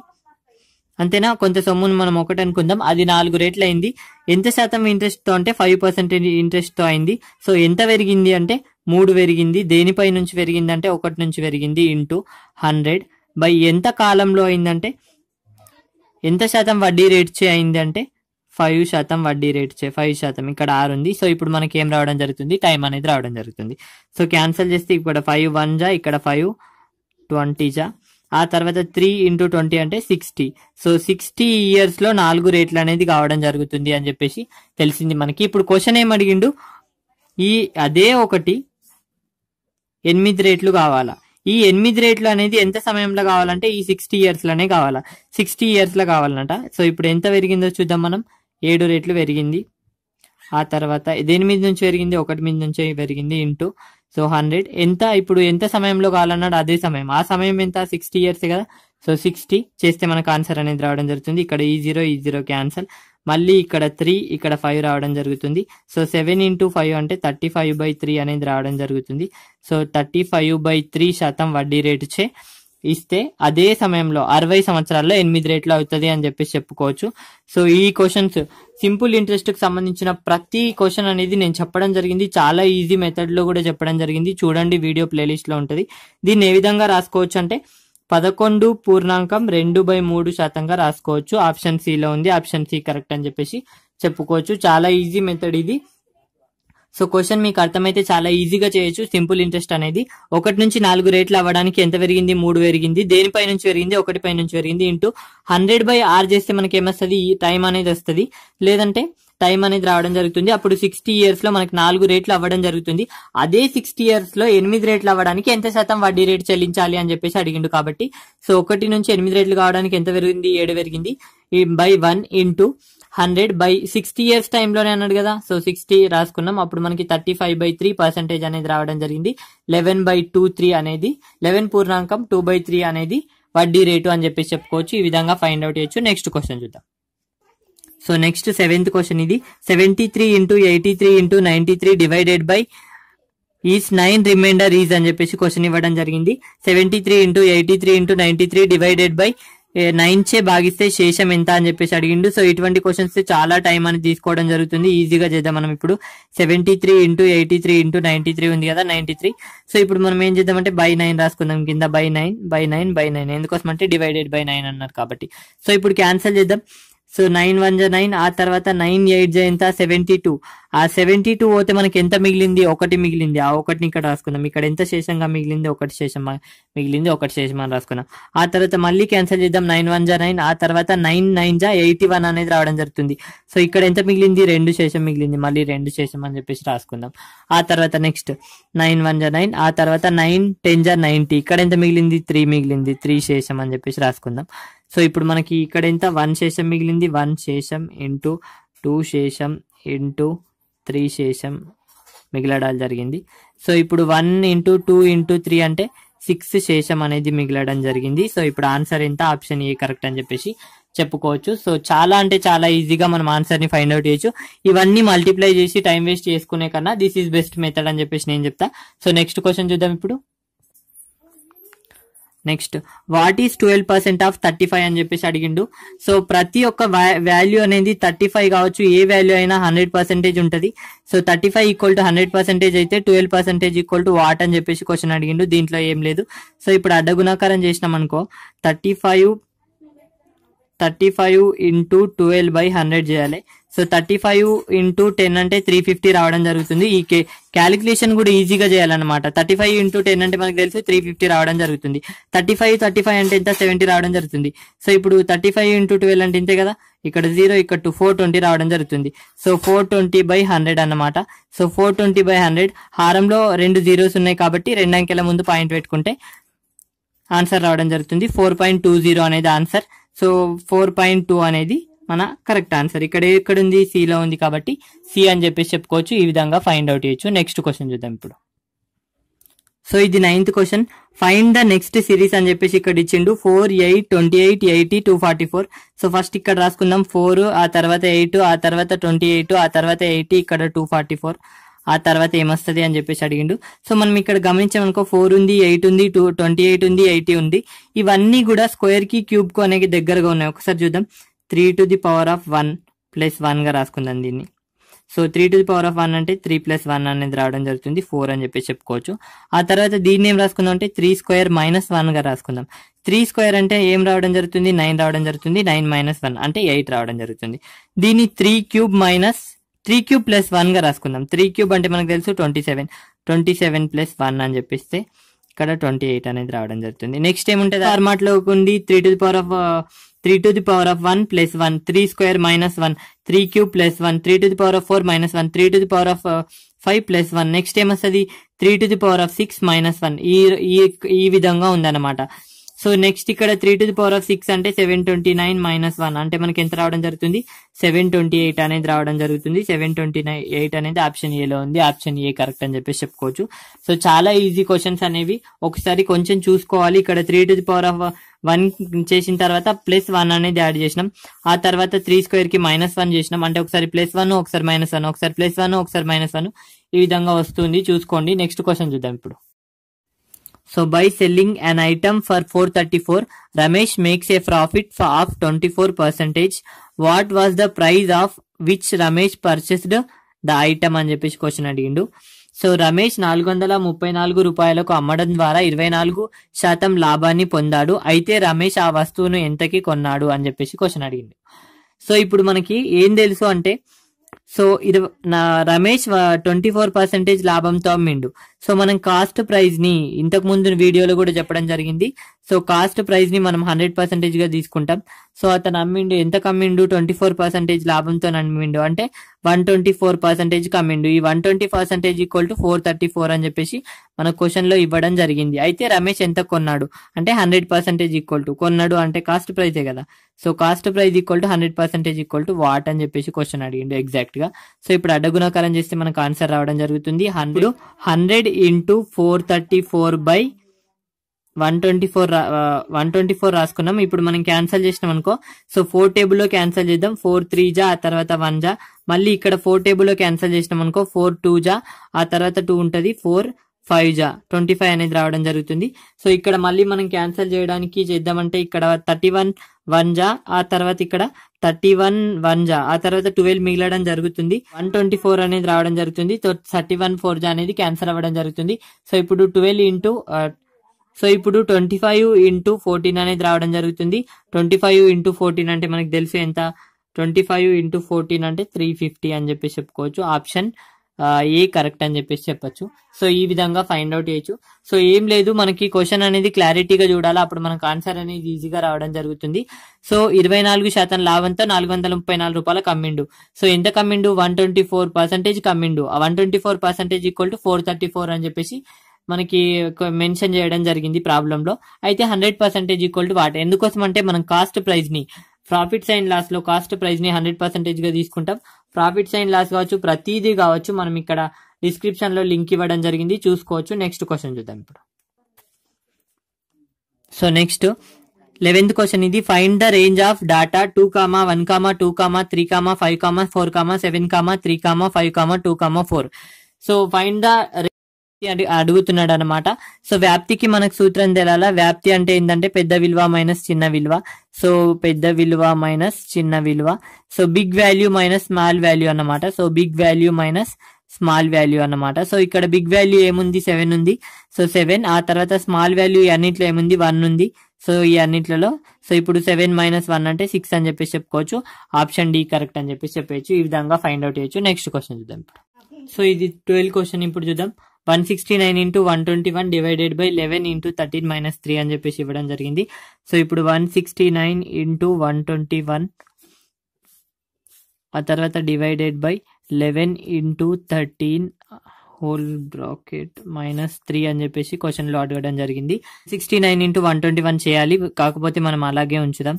[SPEAKER 1] అంతేనా కొంత సొమ్మును మనం ఒకటి అనుకుందాం అది నాలుగు రేట్లు అయింది ఎంత శాతం ఇంట్రెస్ట్తో అంటే ఫైవ్ పర్సెంట్ ఇంట్రెస్ట్తో అయింది సో ఎంత పెరిగింది అంటే మూడు పెరిగింది దేనిపై నుంచి పెరిగింది అంటే ఒకటి నుంచి పెరిగింది ఇంటూ హండ్రెడ్ బై ఎంత కాలంలో అయిందంటే ఎంత శాతం వడ్డీ రేట్ చే అయింది అంటే ఫైవ్ శాతం వడ్డీ రేట్ చే ఫైవ్ శాతం ఇక్కడ ఆరు ఉంది సో ఇప్పుడు మనకి ఏం రావడం జరుగుతుంది టైం అనేది రావడం జరుగుతుంది సో క్యాన్సిల్ చేస్తే ఇక్కడ ఫైవ్ వన్ జా ఇక్కడ ఫైవ్ ట్వంటీ జా ఆ తర్వాత త్రీ ఇంటూ ట్వంటీ అంటే సిక్స్టీ సో సిక్స్టీ ఇయర్స్లో నాలుగు రేట్లు అనేది కావడం జరుగుతుంది అని చెప్పేసి తెలిసింది మనకి ఇప్పుడు క్వశ్చన్ ఏం అడిగిండు ఈ అదే ఒకటి ఎనిమిది రేట్లు కావాలా ఈ ఎనిమిది రేట్లు అనేది ఎంత సమయంలో కావాలంటే ఈ సిక్స్టీ ఇయర్స్లోనే కావాలా సిక్స్టీ ఇయర్స్లో కావాలంట సో ఇప్పుడు ఎంత పెరిగిందో చూద్దాం మనం ఏడు రేట్లు పెరిగింది ఆ తర్వాత దేని మీద నుంచి పెరిగింది ఒకటి మీద నుంచి పెరిగింది ఇంటూ సో హండ్రెడ్ ఎంత ఇప్పుడు ఎంత సమయంలో కావాలన్నాడు అదే సమయం ఆ సమయం ఎంత సిక్స్టీ ఇయర్స్ కదా సో సిక్స్టీ చేస్తే మనకు ఆన్సర్ అనేది రావడం జరుగుతుంది ఇక్కడ ఈ జీరో ఈ జీరో క్యాన్సల్ మళ్ళీ ఇక్కడ త్రీ ఇక్కడ ఫైవ్ రావడం జరుగుతుంది సో సెవెన్ ఇంటూ ఫైవ్ అంటే థర్టీ ఫైవ్ బై త్రీ అనేది రావడం జరుగుతుంది so thirty five by three శాతం వడ్డీ రేటు చే ఇస్తే అదే సమయంలో అరవై సంవత్సరాల్లో ఎనిమిది రేట్లు అవుతుంది అని చెప్పేసి చెప్పుకోవచ్చు సో ఈ క్వశ్చన్స్ సింపుల్ ఇంట్రెస్ట్కి సంబంధించిన ప్రతి క్వశ్చన్ అనేది నేను చెప్పడం జరిగింది చాలా ఈజీ మెథడ్లో కూడా చెప్పడం జరిగింది చూడండి వీడియో ప్లేలిస్ట్లో ఉంటుంది దీన్ని ఏ విధంగా రాసుకోవచ్చు అంటే పదకొండు పూర్ణాంకం రెండు బై మూడు శాతంగా రాసుకోవచ్చు ఆప్షన్ లో ఉంది ఆప్షన్ సి కరెక్ట్ అని చెప్పేసి చెప్పుకోవచ్చు చాలా ఈజీ మెథడ్ ఇది సో క్వశ్చన్ మీకు అర్థమైతే చాలా ఈజీగా చేయొచ్చు సింపుల్ ఇంట్రెస్ట్ అనేది ఒకటి నుంచి నాలుగు రేట్లు అవ్వడానికి ఎంత పెరిగింది మూడు పెరిగింది దేనిపై నుంచి పెరిగింది ఒకటిపై నుంచి పెరిగింది ఇంటూ హండ్రెడ్ బై ఆర్ చేస్తే మనకి ఏమొస్తుంది ఈ టైం అనేది వస్తుంది లేదంటే టైం అనేది రావడం జరుగుతుంది అప్పుడు సిక్స్టీ ఇయర్స్ లో మనకి నాలుగు రేట్లు అవ్వడం జరుగుతుంది అదే సిక్స్టీ ఇయర్స్ లో ఎనిమిది రేట్లు అవ్వడానికి ఎంత శాతం వడ్డీ రేటు చెల్లించాలి అని చెప్పేసి అడిగిండు కాబట్టి సో ఒకటి నుంచి ఎనిమిది రేట్లు కావడానికి ఎంత పెరిగింది ఏడు పెరిగింది by one into hundred by sixty years టైంలోనే అన్నాడు కదా సో సిక్స్టీ రాసుకున్నాం అప్పుడు మనకి thirty five by three percentage అనేది రావడం జరిగింది లెవెన్ బై టూ త్రీ అనేది లెవెన్ పూర్ణాంకం టూ బై త్రీ అనేది వడ్డీ రేటు అని చెప్పేసి చెప్పుకోవచ్చు ఈ విధంగా ఫైండ్ అవుట్ చేయొచ్చు నెక్స్ట్ క్వశ్చన్ చూద్దాం సో నెక్స్ట్ సెవెంత్ క్వశ్చన్ ఇది seventy three into eighty three into ninety three divided by is nine remainder is అని చెప్పేసి క్వశ్చన్ ఇవ్వడం జరిగింది seventy three into eighty three into ninety three divided by nine చే భాగిస్తే శేషం ఎంత అని చెప్పేసి అడిగిండు సో ఇటువంటి క్వశ్చన్స్ చాలా టైం అని తీసుకోవడం జరుగుతుంది ఈజీగా చేద్దాం మనం ఇప్పుడు seventy three into eighty three into ninety three ఉంది కదా నైన్టీ త్రీ సో ఇప్పుడు మనం ఏం చేద్దామంటే బై నైన్ రాసుకుందాం కింద by nine by nine by nine ఎందుకోసం అంటే డివైడెడ్ బై నైన్ అన్నారు కాబట్టి సో ఇప్పుడు క్యాన్సిల్ చేద్దాం సో నైన్ వన్ జా నైన్ ఆ తర్వాత నైన్ ఎయిట్ జా ఎంత సెవెంటీ టూ ఆ సెవెంటీ టూ పోతే మనకి ఎంత మిగిలింది ఒకటి మిగిలింది ఆ ఒకటిని ఇక్కడ రాసుకుందాం ఇక్కడ ఎంత శేషంగా మిగిలింది ఒకటి శేషం మిగిలింది ఒకటి శేషం అని రాసుకున్నాం ఆ తర్వాత మళ్ళీ క్యాన్సిల్ చేద్దాం నైన్ వన్ జా నైన్ ఆ తర్వాత నైన్ నైన్ జా ఎయిటీ వన్ అనేది రావడం జరుగుతుంది సో ఇక్కడ ఎంత మిగిలింది రెండు శేషం మిగిలింది మళ్ళీ రెండు శేషం అని చెప్పేసి రాసుకుందాం ఆ తర్వాత నెక్స్ట్ నైన్ వన్ జా నైన్ ఆ తర్వాత నైన్ టెన్ జా నైన్టీ ఇక్కడ ఎంత మిగిలింది త్రీ మిగిలింది త్రీ శేషం అని చెప్పేసి రాసుకుందాం సో ఇప్పుడు మనకి ఇక్కడ ఎంత వన్ శేషం మిగిలింది వన్ శేషం ఇంటూ టూ శేషం ఇంటూ త్రీ శేషం మిగిలడాలు జరిగింది సో ఇప్పుడు one into two into three అంటే సిక్స్ శేషం అనేది మిగిలడం జరిగింది సో ఇప్పుడు ఆన్సర్ ఎంత ఆప్షన్ ఏ కరెక్ట్ అని చెప్పేసి చెప్పుకోవచ్చు సో చాలా అంటే చాలా ఈజీగా మనం ఆన్సర్ని ఫైండ్ అవుట్ చేయొచ్చు ఇవన్నీ మల్టిప్లై చేసి టైం వేస్ట్ చేసుకునే కన్నా దిస్ ఈస్ బెస్ట్ మెథడ్ అని చెప్పేసి నేను చెప్తా సో నెక్స్ట్ క్వశ్చన్ చూద్దాం ఇప్పుడు next what is twelve percent of thirty five అని చెప్పేసి అడిగిండు సో ప్రతి ఒక్క వాల్యూ అనేది థర్టీ ఫైవ్ కావచ్చు ఏ వాల్యూ అయినా హండ్రెడ్ పర్సెంటేజ్ ఉంటుంది so thirty five equal to hundred percentage అయితే twelve percentage equal to what అని చెప్పేసి క్వశ్చన్ అడిగిండు దీంట్లో ఏం లేదు సో ఇప్పుడు అడ్డగుణాకారం చేసినాం అనుకో thirty five thirty five into twelve by hundred చేయాలి so thirty five into ten అంటే త్రీ ఫిఫ్టీ రావడం జరుగుతుంది ఈ క్యాలిక్యులేషన్ కూడా ఈజీగా చేయాలన్నమాట థర్టీ ఫైవ్ ఇంటూ టెన్ అంటే మనకు తెలిసి త్రీ ఫిఫ్టీ రావడం జరుగుతుంది థర్టీ ఫైవ్ థర్టీ ఫైవ్ అంటే ఇంత సెవెంటీ రావడం జరుగుతుంది సో ఇప్పుడు థర్టీ ఫైవ్ ఇంటూ ట్వెల్వ్ అంటే ఇంతే కదా ఇక్కడ జీరో ఇక్కడ టూ ఫోర్ ట్వంటీ రావడం జరుగుతుంది so four twenty by hundred అన్నమాట so four twenty by hundred హారంలో రెండు జీరోస్ ఉన్నాయి కాబట్టి రెండు అంకెల ముందు పాయింట్ పెట్టుకుంటే ఆన్సర్ రావడం జరుగుతుంది ఫోర్ పాయింట్ టూ జీరో అనేది answer so four point two అనేది మన కరెక్ట్ ఆన్సర్ ఇక్కడ ఎక్కడ ఉంది లో ఉంది కాబట్టి సి అని చెప్పేసి చెప్పుకోవచ్చు ఈ విధంగా ఫైండ్ అవుట్ చేయొచ్చు నెక్స్ట్ క్వశ్చన్ చూద్దాం ఇప్పుడు సో ఇది ninth question find the next series అని చెప్పేసి ఇక్కడ ఇచ్చిండు four eight twenty eight eighty two forty four so first ఇక్కడ రాసుకుందాం ఫోర్ ఆ తర్వాత ఎయిట్ ఆ తర్వాత ట్వంటీ ఎయిట్ ఆ తర్వాత ఎయిటీ ఇక్కడ టూ ఫార్టీ ఫోర్ ఆ తర్వాత ఏమొస్తుంది అని చెప్పేసి అడిగిండు సో మనం ఇక్కడ గమనించామనుకో ఫోర్ ఉంది ఎయిట్ ఉంది టూ ట్వంటీ ఎయిట్ ఉంది ఎయిటీ ఉంది ఇవన్నీ కూడా స్క్వేర్ కి క్యూబ్ కు అనేది దగ్గరగా ఉన్నాయి ఒకసారి చూద్దాం three to the power of one plus వన్గా రాసుకుందాం దీన్ని so three to the power of one అంటే త్రీ ప్లస్ వన్ అనేది రావడం జరుగుతుంది ఫోర్ అని చెప్పేసి చెప్పుకోవచ్చు ఆ తర్వాత దీన్ని ఏం రాసుకుందాం అంటే త్రీ స్క్వేర్ మైనస్ వన్గా రాసుకుందాం త్రీ స్క్వేర్ అంటే ఏం రావడం జరుగుతుంది నైన్ రావడం జరుగుతుంది నైన్ మైనస్ వన్ అంటే ఎయిట్ రావడం జరుగుతుంది దీన్ని three cube minus three cube plus వన్గా రాసుకుందాం త్రీ క్యూబ్ అంటే మనకు తెలుసు twenty seven twenty seven plus one అని చెప్పిస్తే ఇక్కడ ట్వంటీ ఎయిట్ అనేది రావడం జరుగుతుంది నెక్స్ట్ ఏముంటుంది ఫార్మాట్లోకి ఉండి three to the power of three to the power of one plus one three square minus one three cube plus one three to the power of four minus one three to the power of five plus one next ఏమొస్తుంది three to the power of six minus one ఈ ఈ విధంగా ఉందన్నమాట so next ఇక్కడ three to the power of six అంటే seven twenty nine minus one అంటే మనకి ఎంత రావడం జరుగుతుంది సెవెన్ ట్వంటీ ఎయిట్ అనేది రావడం జరుగుతుంది సెవెన్ ట్వంటీ నైన్ ఎయిట్ అనేది ఆప్షన్ ఏలో ఉంది ఆప్షన్ ఏ కరెక్ట్ అని చెప్పేసి చెప్పుకోవచ్చు సో చాలా ఈజీ క్వశ్చన్స్ అనేవి ఒకసారి కొంచెం చూసుకోవాలి ఇక్కడ three to the power of one చేసిన తర్వాత ప్లస్ వన్ అనేది యాడ్ చేసినాం ఆ తర్వాత త్రీ స్క్వేర్ కి మైనస్ వన్ చేసినాం అంటే ఒకసారి ప్లస్ వన్ ఒకసారి మైనస్ వన్ ఒకసారి ప్లస్ వన్ ఒకసారి మైనస్ వన్ ఈ విధంగా వస్తుంది చూసుకోండి నెక్స్ట్ క్వశ్చన్ చూద్దాం ఇప్పుడు so by selling item for four thirty four Ramesh makes Ramesh profit of twenty four percentage what was the price of which Ramesh purchased the item అని చెప్పేసి క్వశ్చన్ అడిగిండు సో రమేష్ నాలుగు వందల ముప్పై నాలుగు రూపాయలకు అమ్మడం ద్వారా ఇరవై నాలుగు శాతం లాభాన్ని పొందాడు అయితే రమేష్ ఆ వస్తువును ఎంతకి కొన్నాడు అని చెప్పేసి క్వశ్చన్ అడిగింది సో ఇప్పుడు మనకి ఏం తెలుసు అంటే సో ఇది నా రమేష్ ట్వంటీ ఫోర్ పర్సెంటేజ్ లాభంతో అమ్మిండు సో మనం కాస్ట్ ప్రైస్ ని ఇంతకు ముందు వీడియోలో కూడా చెప్పడం జరిగింది సో కాస్ట్ ప్రైస్ ని మనం హండ్రెడ్ పర్సెంటేజ్ గా తీసుకుంటాం సో అతను అమ్మిండు ఎంత కమ్మిండు ట్వంటీ ఫోర్ పర్సెంటేజ్ లాభంతో అమ్మిండు అంటే వన్ ట్వంటీ ఫోర్ పర్సెంటేజ్ కమ్మిండు ఈ one twenty percentage equal to four thirty four అని చెప్పేసి మన క్వశ్చన్ లో ఇవ్వడం జరిగింది అయితే రమేష్ ఎంత కొన్నాడు అంటే హండ్రెడ్ పర్సెంటేజ్ ఈక్వల్ టు కొన్నాడు అంటే కాస్ట్ ప్రైజే కదా so cost price equal to hundred percentage equal to what అని చెప్పేసి క్వశ్చన్ అడిగిండు ఎగ్జాక్ట్ గా సో ఇప్పుడు అడ్డగుణకారం చేస్తే మనకు ఆన్సర్ రావడం జరుగుతుంది hundred hundred into four thirty four by one twenty four one twenty four రాసుకున్నాం ఇప్పుడు మనం క్యాన్సిల్ చేసినాం అనుకో సో ఫోర్ టేబుల్లో క్యాన్సిల్ చేద్దాం ఫోర్ త్రీ జా ఆ తర్వాత వన్ జా మళ్ళీ ఇక్కడ ఫోర్ టేబుల్లో క్యాన్సిల్ చేసినాం అనుకో ఫోర్ టూ జా ఆ తర్వాత టూ ఉంటుంది ఫోర్ ఫైవ్ జా ట్వంటీ ఫైవ్ అనేది రావడం జరుగుతుంది సో ఇక్కడ మళ్ళీ మనం క్యాన్సిల్ చేయడానికి చేద్దామంటే ఇక్కడ థర్టీ వన్ వన్ జా ఆ తర్వాత ఇక్కడ థర్టీ వన్ వన్ జా ఆ తర్వాత ట్వెల్వ్ మిగలడం జరుగుతుంది వన్ ట్వంటీ ఫోర్ అనేది రావడం జరుగుతుంది థర్టీ వన్ ఫోర్ జా అనేది క్యాన్సిల్ అవ్వడం జరుగుతుంది సో ఇప్పుడు ట్వెల్వ్ ఇంటూ సో ఇప్పుడు ట్వంటీ ఫైవ్ ఇంటూ ఫోర్టీన్ అనేది రావడం జరుగుతుంది ట్వంటీ ఫైవ్ ఇంటూ ఫోర్టీన్ అంటే మనకు తెలుసు ఎంత ట్వంటీ ఫైవ్ ఇంటూ ఫోర్టీన్ అంటే త్రీ ఫిఫ్టీ అని చెప్పేసి చెప్పుకోవచ్చు ఆప్షన్ ఏ కరెక్ట్ అని చెప్పేసి చెప్పచ్చు సో ఈ విధంగా ఫైండ్ అవుట్ చేయొచ్చు సో ఏం లేదు మనకి క్వశ్చన్ అనేది క్లారిటీగా చూడాలి అప్పుడు మనకు ఆన్సర్ అనేది ఈజీగా రావడం జరుగుతుంది సో ఇరవై నాలుగు శాతం లాభంతో నాలుగు వందల ముప్పై నాలుగు రూపాయలు కమ్మిండు సో ఎంత కమ్మిండు వన్ ట్వంటీ ఫోర్ పర్సెంటేజ్ కమ్మిండు one twenty four percentage equal to four thirty four అని చెప్పేసి మనకి మెన్షన్ చేయడం జరిగింది ప్రాబ్లంలో అయితే hundred percentage equal to what ఎందుకోసం అంటే మనం కాస్ట్ ప్రైజ్ ని ప్రాఫిట్ సైన్ లాస్ లో కాస్ట్ ప్రైజ్ ని హండ్రెడ్ పర్సెంటేజ్ గా తీసుకుంటాం ప్రాఫిట్ సైన్ లాస్ కావచ్చు ప్రతిదీ కావచ్చు మనం ఇక్కడ డిస్క్రిప్షన్ లో లింక్ ఇవ్వడం జరిగింది చూసుకోవచ్చు నెక్స్ట్ క్వశ్చన్ చూద్దాం ఇప్పుడు సో నెక్స్ట్ లెవెన్త్ క్వశ్చన్ ఇది find the range of data two comma one comma two comma three comma five comma four comma seven comma three comma five comma two comma four so find the అడుగుతున్నాడు అనమాట so వ్యాప్తికి మనకు సూత్రం తెలాలా వ్యాప్తి అంటే ఏంటంటే పెద్ద విలువ మైనస్ చిన్న విలువ సో పెద్ద విలువ మైనస్ చిన్న విలువ so big value minus small value అనమాట so big value minus small value అనమాట సో ఇక్కడ బిగ్ వాల్యూ ఏముంది సెవెన్ ఉంది సో సెవెన్ ఆ తర్వాత స్మాల్ వాల్యూ ఈ అన్నింటిలో ఏముంది వన్ ఉంది సో ఈ అన్నింటిలో సో ఇప్పుడు సెవెన్ మైనస్ వన్ అంటే సిక్స్ అని చెప్పేసి చెప్పుకోవచ్చు ఆప్షన్ డి కరెక్ట్ అని చెప్పేసి చెప్పేయచ్చు ఈ విధంగా ఫైండ్ అవుట్ చేయొచ్చు నెక్స్ట్ క్వశ్చన్ చూద్దాం సో ఇది ట్వెల్వ్ క్వశ్చన్ ఇప్పుడు చూద్దాం one sixty nine into one twenty one divided by eleven into thirteen minus three అని చెప్పేసి ఇవ్వడం జరిగింది సో ఇప్పుడు one sixty nine into one twenty one ఆ తర్వాత divided by eleven into thirteen whole bracket minus three అని చెప్పేసి క్వశ్చన్లో అడగడం జరిగింది sixty nine into one twenty one చేయాలి కాకపోతే మనం అలాగే ఉంచుదాం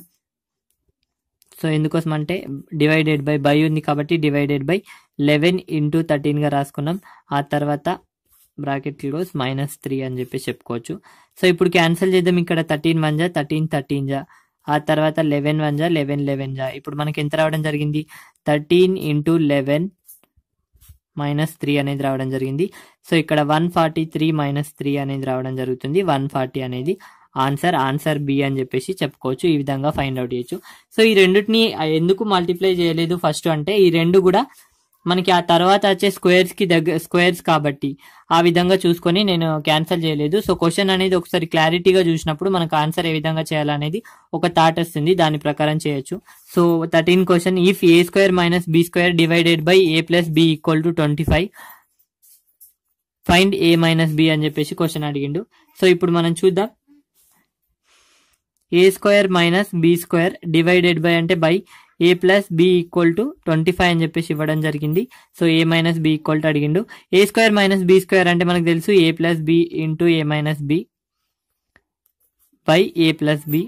[SPEAKER 1] సో ఎందుకోసం అంటే డివైడెడ్ బై బై ఉంది కాబట్టి డివైడెడ్ బై లెవెన్ ఇంటూ థర్టీన్గా రాసుకున్నాం ఆ తర్వాత బ్రాకెట్లో మైనస్ త్రీ అని చెప్పి చెప్పుకోవచ్చు సో ఇప్పుడు క్యాన్సిల్ చేద్దాం ఇక్కడ థర్టీన్ వన్ జా థర్టీన్ థర్టీన్ జా ఆ తర్వాత లెవెన్ వన్ జా లెవెన్ లెవెన్ జా ఇప్పుడు మనకి ఎంత రావడం జరిగింది thirteen into eleven minus three అనేది రావడం జరిగింది సో ఇక్కడ one forty three minus three అనేది రావడం జరుగుతుంది వన్ ఫార్టీ అనేది ఆన్సర్ ఆన్సర్ బి అని చెప్పేసి చెప్పుకోవచ్చు ఈ విధంగా ఫైండ్ అవుట్ చేయొచ్చు సో ఈ రెండుని ఎందుకు మల్టిప్లై చేయలేదు ఫస్ట్ అంటే ఈ రెండు కూడా మనకి ఆ తర్వాత వచ్చే స్క్వేర్స్కి దగ్గర స్క్వేర్స్ కాబట్టి ఆ విధంగా చూసుకొని నేను క్యాన్సిల్ చేయలేదు సో క్వశ్చన్ అనేది ఒకసారి క్లారిటీగా చూసినప్పుడు మనకు ఆన్సర్ ఏ విధంగా చేయాలనేది ఒక థాట్ వస్తుంది దాని ప్రకారం చేయొచ్చు so thirteen question if A square minus B square divided by A plus B equal to twenty five find A minus B అని చెప్పేసి క్వశ్చన్ అడిగిండు సో ఇప్పుడు మనం చూద్దాం A square minus B square divided by అంటే by A plus B equal to twenty five అని చెప్పేసి ఇవ్వడం జరిగింది so A minus B equal to అడిగిండు A square minus B square అంటే మనకు తెలుసు ఏ plus B into A minus B by A plus B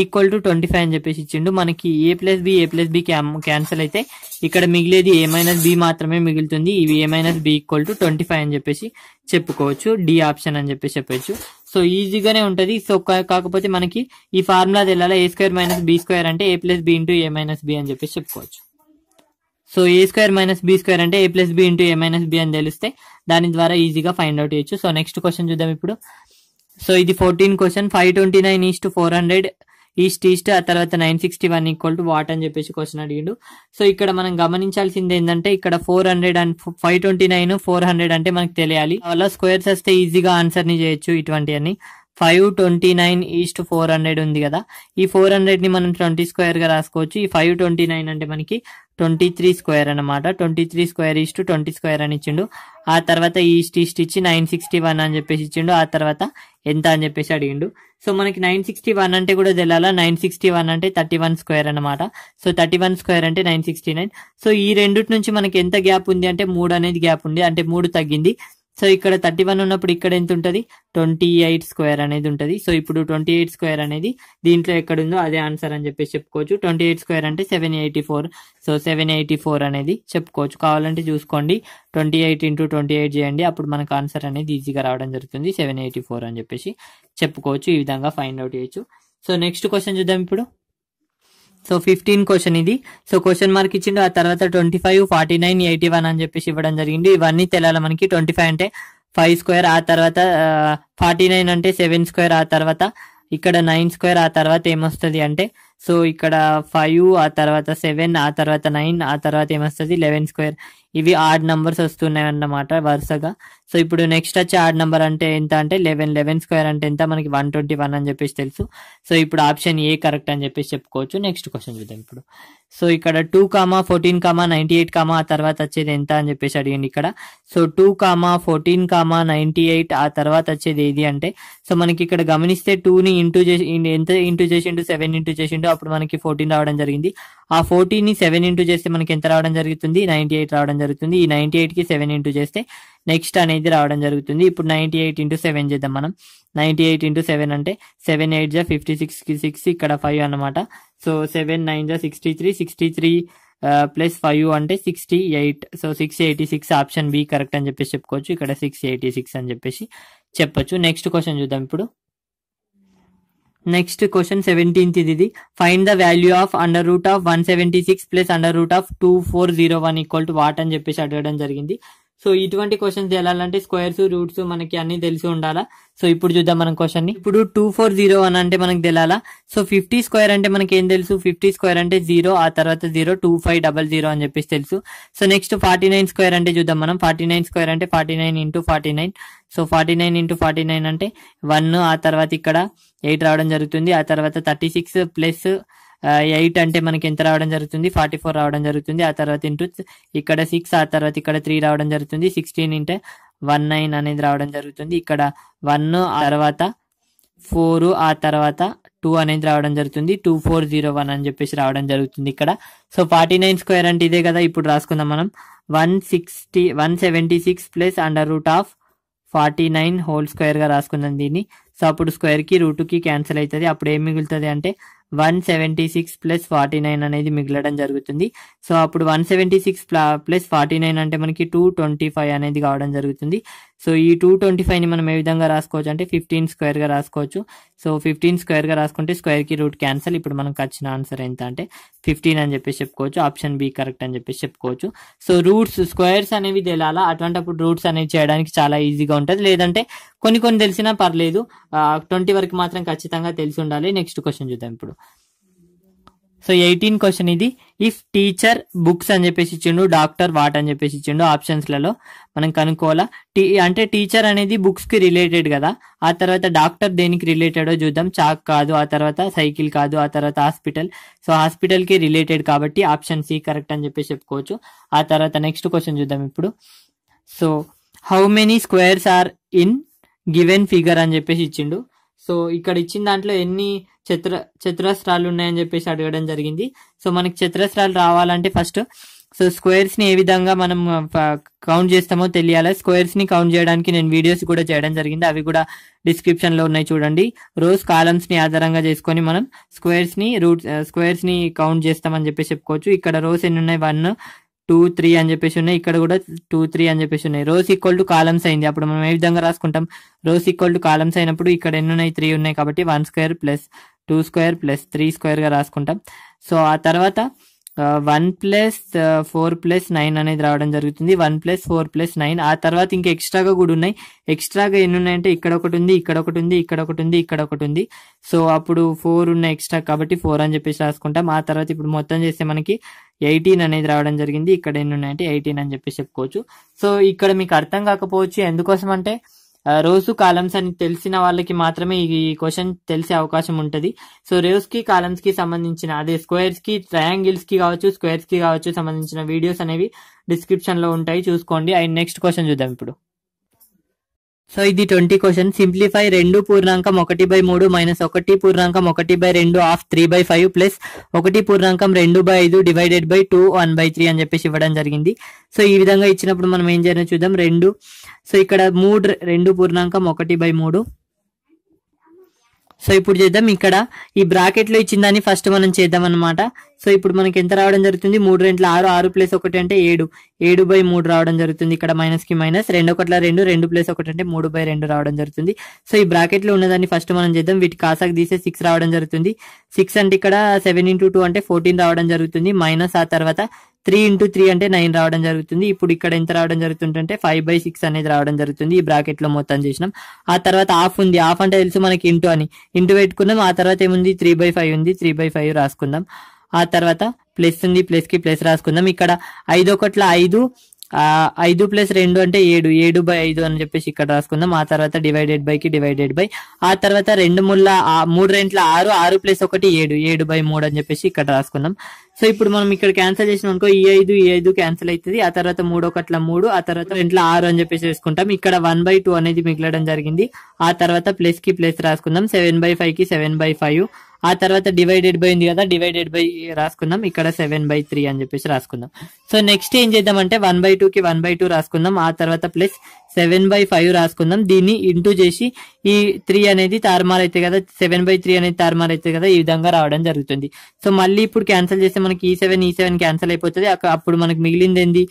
[SPEAKER 1] equal to twenty five అని చెప్పేసి ఇచ్చిండు మనకి A plus B A plus B cancel అయితే ఇక్కడ మిగిలేది ఏ మైనస్ బి మాత్రమే మిగులుతుంది ఇవి A minus B equal to twenty five అని చెప్పేసి చెప్పుకోవచ్చు డి ఆప్షన్ అని చెప్పేసి చెప్పొచ్చు సో ఈజీగానే ఉంటుంది సో కాకపోతే మనకి ఈ ఫార్ములా తెలియాలి A square minus B square అంటే A plus B into A minus B అని చెప్పేసి చెప్పుకోవచ్చు so A square minus B square అంటే A plus B into A minus B అని తెలిస్తే దాని ద్వారా ఈజీగా ఫైండ్ అవుట్ చేయొచ్చు సో నెక్స్ట్ క్వశ్చన్ చూద్దాం ఇప్పుడు సో ఇది fourteen question five twenty nine is to four hundred is to is to ఆ తర్వాత nine sixty one equal to what అని చెప్పేసి క్వశ్చన్ అడిగిండు సో ఇక్కడ మనం గమనించాల్సింది ఏంటంటే ఇక్కడ four hundred and five twenty nine four hundred అంటే మనకు తెలియాలి అలా స్క్వేర్స్ వస్తే ఈజీగా ఆన్సర్ ని చేయొచ్చు ఇటువంటివన్నీ five twenty nine is to four hundred ఉంది కదా ఈ ఫోర్ హండ్రెడ్ ని మనం ట్వంటీ స్క్వేర్ గా రాసుకోవచ్చు ఈ ఫైవ్ ట్వంటీ నైన్ అంటే మనకి ట్వంటీ త్రీ స్క్వేర్ అనమాట twenty three square is to twenty square అని ఇచ్చిండు ఆ తర్వాత ఈస్ట్ ఈస్ట్ ఇచ్చి నైన్ సిక్స్టీ వన్ అని చెప్పేసి ఇచ్చిండు ఆ తర్వాత ఎంత అని చెప్పేసి అడిగిండు సో మనకి నైన్ సిక్స్టీ వన్ అంటే కూడా తెలియాలా నైన్ సిక్స్టీ వన్ అంటే థర్టీ వన్ స్క్వేర్ అనమాట సో థర్టీ వన్ స్క్వేర్ అంటే నైన్ సిక్స్టీ నైన్ సో ఈ రెండు నుంచి మనకి ఎంత గ్యాప్ ఉంది అంటే మూడు అనేది గ్యాప్ ఉంది అంటే మూడు తగ్గింది సో ఇక్కడ థర్టీ వన్ ఉన్నప్పుడు ఇక్కడ ఎంత ఉంటుంది ట్వంటీ ఎయిట్ స్క్వేర్ అనేది ఉంటుంది సో ఇప్పుడు ట్వంటీ ఎయిట్ స్క్వేర్ అనేది దీంట్లో ఎక్కడుందో అదే ఆన్సర్ అని చెప్పేసి చెప్పుకోవచ్చు ట్వంటీ ఎయిట్ స్క్వేర్ అంటే seven eighty four so seven eighty four అనేది చెప్పుకోవచ్చు కావాలంటే చూసుకోండి twenty eight into twenty eight చేయండి అప్పుడు మనకు ఆన్సర్ అనేది ఈజీగా రావడం జరుగుతుంది సెవెన్ ఎయిటీ ఫోర్ అని చెప్పేసి చెప్పుకోవచ్చు ఈ విధంగా ఫైండ్ అవుట్ చేయొచ్చు సో నెక్స్ట్ క్వశ్చన్ చూద్దాం ఇప్పుడు సో ఫిఫ్టీన్ క్వశ్చన్ ఇది సో క్వశ్చన్ మార్క్ ఇచ్చిండు ఆ తర్వాత twenty five forty nine eighty one అని చెప్పేసి ఇవ్వడం జరిగింది ఇవన్నీ తెలియాలి మనకి ట్వంటీ ఫైవ్ అంటే ఫైవ్ స్క్వేర్ ఆ తర్వాత ఫార్టీ నైన్ అంటే సెవెన్ స్క్వేర్ ఆ తర్వాత ఇక్కడ నైన్ స్క్వేర్ ఆ తర్వాత ఏమొస్తుంది అంటే సో ఇక్కడ ఫైవ్ ఆ తర్వాత సెవెన్ ఆ తర్వాత నైన్ ఆ తర్వాత ఏమొస్తుంది లెవెన్ స్క్వేర్ ఇవి ఆడ్ నంబర్స్ వస్తున్నాయి అన్నమాట వరుసగా సో ఇప్పుడు నెక్స్ట్ వచ్చే ఆడ్ నంబర్ అంటే ఎంత అంటే లెవెన్ లెవెన్ స్క్వేర్ అంటే ఎంత మనకి వన్ ట్వంటీ వన్ అని చెప్పేసి తెలుసు సో ఇప్పుడు ఆప్షన్ ఏ కరెక్ట్ అని చెప్పేసి చెప్పుకోవచ్చు నెక్స్ట్ క్వశ్చన్ చూద్దాం ఇప్పుడు సో ఇక్కడ two comma fourteen comma ninety eight comma ఆ తర్వాత వచ్చేది ఎంత అని చెప్పేసి అడిగింది ఇక్కడ so two comma fourteen comma ninety eight ఆ తర్వాత వచ్చేది ఏది అంటే సో మనకి ఇక్కడ గమనిస్తే టూని ఇంటూ చేసి ఎంత ఇంటూ చేసిండు సెవెన్ ఇంటూ చేసిండు అప్పుడు మనకి ఫోర్టీన్ రావడం జరిగింది ఆ ఫోర్టీన్ ని సెవెన్ ఇంటూ చేస్తే మనకి ఎంత రావడం జరుగుతుంది నైంటీ ఎయిట్ రావడం జరుగుతుంది ఈ నైన్టీ ఎయిట్కి సెవెన్ ఇంటూ చేస్తే నెక్స్ట్ అనేది రావడం జరుగుతుంది ఇప్పుడు నైంటీ ఎయిట్ ఇంటూ సెవెన్ చేద్దాం మనం నైన్టీ ఎయిట్ ఇంటూ సెవెన్ అంటే సెవెన్ ఎయిట్ జా ఫిఫ్టీ కి సిక్స్ ఇక్కడ ఫైవ్ అనమాట సో సెవెన్ నైన్ జా sixty three sixty three plus five అంటే sixty eight so six eighty six option B correct అని చెప్పేసి చెప్పుకోవచ్చు ఇక్కడ సిక్స్ ఎయిటీ సిక్స్ అని చెప్పేసి చెప్పొచ్చు నెక్స్ట్ క్వశ్చన్ చూద్దాం ఇప్పుడు నెక్స్ట్ క్వశ్చన్ సెవెంటీన్త్ ఇది find the value of under root of one seventy six plus under root of two four zero one equal to what అని చెప్పేసి అడగడం జరిగింది సో ఇటువంటి క్వశ్చన్స్ తెలాలంటే స్క్వేర్స్ రూట్స్ మనకి అన్ని తెలిసి ఉండాలా సో ఇప్పుడు చూద్దాం మనం క్వశ్చన్ ఇప్పుడు టూ ఫోర్ జీరో వన్ అంటే మనకి తెలాలా సో ఫిఫ్టీ స్క్వేర్ అంటే మనకి ఏం తెలుసు ఫిఫ్టీ స్క్వేర్ అంటే జీరో ఆ తర్వాత zero two five double zero అని చెప్పేసి తెలుసు so next forty nine square అంటే చూద్దాం మనం ఫార్టీ నైన్ స్క్వేర్ అంటే forty nine into forty nine so forty nine into forty nine అంటే వన్ ఆ తర్వాత ఇక్కడ ఎయిట్ రావడం జరుగుతుంది ఆ తర్వాత థర్టీ సిక్స్ ప్లస్ ఎయిట్ అంటే మనకి ఎంత రావడం జరుగుతుంది ఫార్టీ ఫోర్ రావడం జరుగుతుంది ఆ తర్వాత ఇంటూ ఇక్కడ సిక్స్ ఆ తర్వాత ఇక్కడ త్రీ రావడం జరుగుతుంది సిక్స్టీన్ ఇంటే వన్ నైన్ అనేది రావడం జరుగుతుంది ఇక్కడ వన్ తర్వాత ఫోర్ ఆ తర్వాత టూ అనేది రావడం జరుగుతుంది టూ ఫోర్ జీరో వన్ అని చెప్పేసి రావడం జరుగుతుంది ఇక్కడ సో ఫార్టీ నైన్ స్క్వేర్ అంటే ఇదే కదా ఇప్పుడు రాసుకుందాం మనం one sixty one seventy six plus under root of forty nine whole స్క్వేర్గా రాసుకుందాం దీన్ని సో అప్పుడు స్క్వేర్కి రూటుకి క్యాన్సిల్ అవుతుంది అప్పుడు ఏం మిగులుతుంది అంటే one seventy six plus forty nine అనేది మిగలడం జరుగుతుంది సో అప్పుడు one seventy six plus forty nine అంటే మనకి టూ ట్వంటీ ఫైవ్ అనేది కావడం జరుగుతుంది సో ఈ టూ ట్వంటీ ఫైవ్ని మనం ఏ విధంగా రాసుకోవచ్చు అంటే ఫిఫ్టీన్ స్క్వేర్గా రాసుకోవచ్చు సో ఫిఫ్టీన్ స్క్వేర్గా రాసుకుంటే స్క్వేర్కి రూట్ క్యాన్సల్ ఇప్పుడు మనకు వచ్చిన ఆన్సర్ ఎంత అంటే ఫిఫ్టీన్ అని చెప్పేసి చెప్పుకోవచ్చు ఆప్షన్ బి కరెక్ట్ అని చెప్పేసి చెప్పుకోవచ్చు సో రూట్స్ స్క్వేర్స్ అనేవి తెలాలా అటువంటిప్పుడు రూట్స్ అనేవి చేయడానికి చాలా ఈజీగా ఉంటుంది లేదంటే కొన్ని కొన్ని తెలిసినా పర్లేదు ట్వంటీ వరకు మాత్రం ఖచ్చితంగా తెలిసి ఉండాలి నెక్స్ట్ క్వశ్చన్ చూద్దాం ఇప్పుడు సో ఎయిటీన్ క్వశ్చన్ ఇది ఇఫ్ టీచర్ బుక్స్ అని చెప్పేసి ఇచ్చిండు డాక్టర్ వాట్ అని చెప్పేసి ఇచ్చిండు ఆప్షన్స్లలో మనం కనుక్కోవాలా టీ అంటే టీచర్ అనేది బుక్స్కి రిలేటెడ్ కదా ఆ తర్వాత డాక్టర్ దేనికి రిలేటెడో చూద్దాం చాక్ కాదు ఆ తర్వాత సైకిల్ కాదు ఆ తర్వాత హాస్పిటల్ సో హాస్పిటల్కి రిలేటెడ్ కాబట్టి ఆప్షన్ సి కరెక్ట్ అని చెప్పేసి చెప్పుకోవచ్చు ఆ తర్వాత నెక్స్ట్ క్వశ్చన్ చూద్దాం ఇప్పుడు so how many squares are in given figure అని చెప్పేసి ఇచ్చిండు సో ఇక్కడ ఇచ్చిన దాంట్లో ఎన్ని చత్ర చతురస్రాలు ఉన్నాయని చెప్పేసి అడగడం జరిగింది సో మనకి చతురస్రాలు రావాలంటే ఫస్ట్ సో స్క్వేర్స్ ని ఏ విధంగా మనం కౌంట్ చేస్తామో తెలియాలి స్క్వేర్స్ ని కౌంట్ చేయడానికి నేను వీడియోస్ కూడా చేయడం జరిగింది అవి కూడా డిస్క్రిప్షన్ లో ఉన్నాయి చూడండి రోజ్ కాలమ్స్ ని ఆధారంగా చేసుకొని మనం స్క్వేర్స్ ని రూట్ స్క్వేర్స్ ని కౌంట్ చేస్తామని చెప్పేసి చెప్పుకోవచ్చు ఇక్కడ రోజ్ ఎన్ని ఉన్నాయి వన్ టూ త్రీ అని చెప్పేసి ఉన్నాయి ఇక్కడ కూడా టూ త్రీ అని చెప్పేసి ఉన్నాయి రోస్ ఈక్వల్ టు కాలమ్స్ అయింది అప్పుడు మనం ఏ విధంగా రాసుకుంటాం రోస్ ఈక్వల్ టు కాలమ్స్ అయినప్పుడు ఇక్కడ ఎన్ని ఉన్నాయి త్రీ ఉన్నాయి కాబట్టి one square plus two square plus three స్క్వేర్గా రాసుకుంటాం సో ఆ తర్వాత one plus four plus nine అనేది రావడం జరుగుతుంది one plus four plus nine ఆ తర్వాత ఇంకా ఎక్స్ట్రాగా కూడా ఉన్నాయి ఎక్స్ట్రాగా ఎన్ని ఉన్నాయంటే ఇక్కడ ఒకటి ఉంది ఇక్కడ ఒకటి ఉంది ఇక్కడ ఒకటి ఉంది ఇక్కడ ఒకటి ఉంది సో అప్పుడు ఫోర్ ఉన్న ఎక్స్ట్రా కాబట్టి ఫోర్ అని చెప్పేసి రాసుకుంటాం ఆ తర్వాత ఇప్పుడు మొత్తం చేస్తే మనకి ఎయిటీన్ అనేది రావడం జరిగింది ఇక్కడ ఎన్ని ఉన్నాయంటే ఎయిటీన్ అని చెప్పేసి చెప్పుకోవచ్చు సో ఇక్కడ మీకు అర్థం కాకపోవచ్చు ఎందుకోసం అంటే రోజు కాలమ్స్ అని తెలిసిన వాళ్ళకి మాత్రమే ఈ క్వశ్చన్ తెలిసే అవకాశం ఉంటుంది సో రోజు కి కాలమ్స్ కి సంబంధించిన అదే స్క్వేర్స్ కి ట్రయాంగిల్స్ కి కావచ్చు స్క్వేర్స్ కి కావచ్చు సంబంధించిన వీడియోస్ అనేవి డిస్క్రిప్షన్ లో ఉంటాయి చూసుకోండి అండ్ నెక్స్ట్ క్వశ్చన్ చూద్దాం ఇప్పుడు సో ఇది ట్వంటీ క్వశ్చన్ సింప్లిఫై రెండు పూర్ణాంకం ఒకటి బై మూడు మైనస్ ఒకటి పూర్ణాంకం ఒకటి బై రెండు of three by five plus ఒకటి పూర్ణాంకం రెండు బై ఐదు divided by two one by three అని చెప్పేసి ఇవ్వడం జరిగింది సో ఈ విధంగా ఇచ్చినప్పుడు మనం ఏం చేయాలో చూద్దాం రెండు సో ఇక్కడ మూడు రెండు పూర్ణాంకం ఒకటి బై మూడు సో ఇప్పుడు చేద్దాం ఇక్కడ ఈ బ్రాకెట్లో ఇచ్చిన ఫస్ట్ మనం చేద్దాం అనమాట సో ఇప్పుడు మనకి ఎంత రావడం జరుగుతుంది మూడు రెండు ఆరు ఆరు ప్లస్ ఒకటి అంటే ఏడు ఏడు బై మూడు రావడం జరుగుతుంది ఇక్కడ మైనస్ కి మైనస్ రెండు ఒకట్ల రెండు రెండు ప్లస్ ఒకటి అంటే మూడు బై రెండు రావడం జరుగుతుంది సో ఈ బ్రాకెట్ లో ఉన్నదాన్ని ఫస్ట్ మనం చేద్దాం వీటి కాసాకి తీసే సిక్స్ రావడం జరుగుతుంది సిక్స్ అంటే ఇక్కడ సెవెన్ ఇంటూ టూ అంటే ఫోర్టీన్ రావడం జరుగుతుంది మైనస్ ఆ తర్వాత త్రీ ఇంటూ త్రీ అంటే నైన్ రావడం జరుగుతుంది ఇప్పుడు ఇక్కడ ఎంత రావడం జరుగుతుందంటే ఫైవ్ బై సిక్స్ అనేది రావడం జరుగుతుంది ఈ బ్రాకెట్ లో మొత్తం చేసినాం ఆ తర్వాత ఆఫ్ ఉంది ఆఫ్ అంటే తెలుసు మనకి ఇంటూ అని ఇంటూ పెట్టుకున్నాం ఆ తర్వాత ఏముంది త్రీ బై ఫైవ్ ఉంది త్రీ బై ఫైవ్ రాసుకుందాం ఆ తర్వాత ప్లస్ ఉంది ప్లస్ కి ప్లస్ రాసుకుందాం ఇక్కడ ఐదు ఒకట్ల ఐదు ఐదు ప్లస్ రెండు అంటే ఏడు ఏడు బై ఐదు అని చెప్పేసి ఇక్కడ రాసుకుందాం ఆ తర్వాత డివైడెడ్ బై కి డివైడెడ్ బై ఆ తర్వాత రెండు ముళ్ళ మూడు రెంట్ల ఆరు ఆరు ప్లస్ ఒకటి ఏడు ఏడు బై మూడు అని చెప్పేసి ఇక్కడ రాసుకుందాం సో ఇప్పుడు మనం ఇక్కడ క్యాన్సిల్ చేసిన అనుకో ఈ ఐదు ఈ ఐదు క్యాన్సిల్ అవుతుంది ఆ తర్వాత మూడు ఒకట్ల మూడు ఆ తర్వాత రెంట్ల ఆరు అని చెప్పేసి వేసుకుంటాం ఇక్కడ వన్ బై టూ అనేది మిగలడం జరిగింది ఆ తర్వాత ప్లస్ కి ప్లస్ రాసుకుందాం సెవెన్ బై కి సెవెన్ బై ఫైవ్ ఆ తర్వాత డివైడెడ్ బై ఉంది కదా డివైడెడ్ బై రాసుకుందాం ఇక్కడ సెవెన్ బై త్రీ అని చెప్పేసి రాసుకుందాం సో నెక్స్ట్ ఏం చేద్దాం అంటే వన్ బై టూకి వన్ బై టూ రాసుకుందాం ఆ తర్వాత ప్లస్ సెవెన్ బై ఫైవ్ రాసుకుందాం దీన్ని ఇంటూ చేసి ఈ త్రీ అనేది తారుమార్ అయితే కదా సెవెన్ బై త్రీ అనేది తారుమార్ అయితే కదా ఈ విధంగా రావడం జరుగుతుంది సో మళ్ళీ ఇప్పుడు క్యాన్సిల్ చేస్తే మనకి ఈ సెవెన్ ఈ సెవెన్ క్యాన్సిల్ అయిపోతుంది అప్పుడు మనకు మిగిలింది ఏంది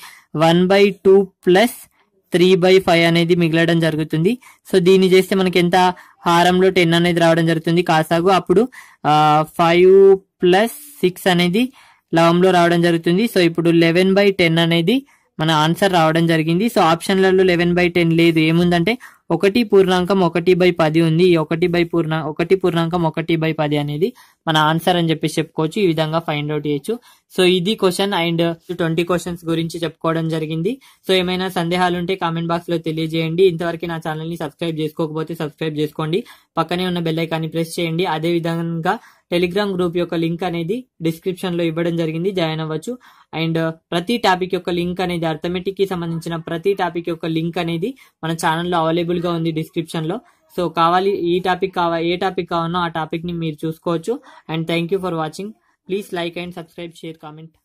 [SPEAKER 1] one by two plus three by five అనేది మిగలడం జరుగుతుంది సో దీన్ని చేస్తే మనకి ఎంత హారంలో టెన్ అనేది రావడం జరుగుతుంది కాసాగు అప్పుడు ఫైవ్ ప్లస్ సిక్స్ అనేది లవంలో రావడం జరుగుతుంది సో ఇప్పుడు లెవెన్ బై టెన్ అనేది మన ఆన్సర్ రావడం జరిగింది సో ఆప్షన్లలో లెవెన్ బై టెన్ లేదు ఏముందంటే ఒకటి పూర్ణాంకం ఒకటి బై పది ఉంది ఈ ఒకటి బై పూర్ణ ఒకటి పూర్ణాంకం ఒకటి బై పది అనేది మన ఆన్సర్ అని చెప్పేసి చెప్పుకోవచ్చు ఈ విధంగా ఫైండ్ అవుట్ చేయొచ్చు సో ఇది క్వశ్చన్ అండ్ ట్వంటీ క్వశ్చన్స్ గురించి చెప్పుకోవడం జరిగింది సో ఏమైనా సందేహాలు ఉంటే కామెంట్ బాక్స్ లో తెలియజేయండి ఇంతవరకు నా ఛానల్ ని సబ్స్క్రైబ్ చేసుకోకపోతే సబ్స్క్రైబ్ చేసుకోండి పక్కనే ఉన్న బెల్లైకాన్ని ప్రెస్ చేయండి అదే విధంగా టెలిగ్రామ్ గ్రూప్ యొక్క లింక్ అనేది డిస్క్రిప్షన్ లో ఇవ్వడం జరిగింది జాయిన్ అవ్వచ్చు అండ్ ప్రతి టాపిక్ యొక్క లింక్ అనేది అర్థమెటిక్ కి సంబంధించిన ప్రతి టాపిక్ యొక్క లింక్ అనేది మన ఛానల్లో అవైలబుల్ గా ఉంది డిస్క్రిప్షన్ లో సో కావాలి ఈ టాపిక్ కావా ఏ టాపిక్ కావాలో ఆ టాపిక్ ని మీరు చూసుకోవచ్చు and thank you for watching please like and subscribe share comment